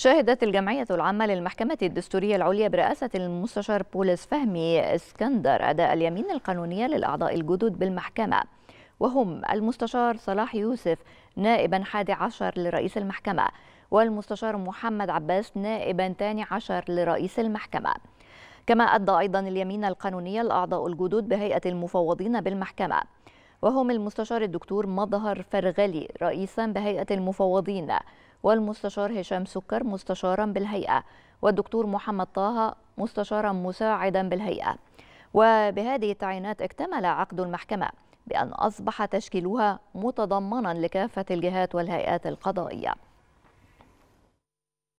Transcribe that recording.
شهدت الجمعية العامة للمحكمة الدستورية العليا برئاسة المستشار بولس فهمي اسكندر أداء اليمين القانونية للأعضاء الجدد بالمحكمة وهم المستشار صلاح يوسف نائبا حادي عشر لرئيس المحكمة والمستشار محمد عباس نائبا ثاني عشر لرئيس المحكمة كما أدى أيضا اليمين القانونية الأعضاء الجدد بهيئة المفوضين بالمحكمة وهم المستشار الدكتور مظهر فرغلي رئيسا بهيئة المفوضين والمستشار هشام سكر مستشارا بالهيئة والدكتور محمد طه مستشارا مساعدا بالهيئة وبهذه التعيينات اكتمل عقد المحكمة بأن أصبح تشكيلها متضمنا لكافة الجهات والهيئات القضائية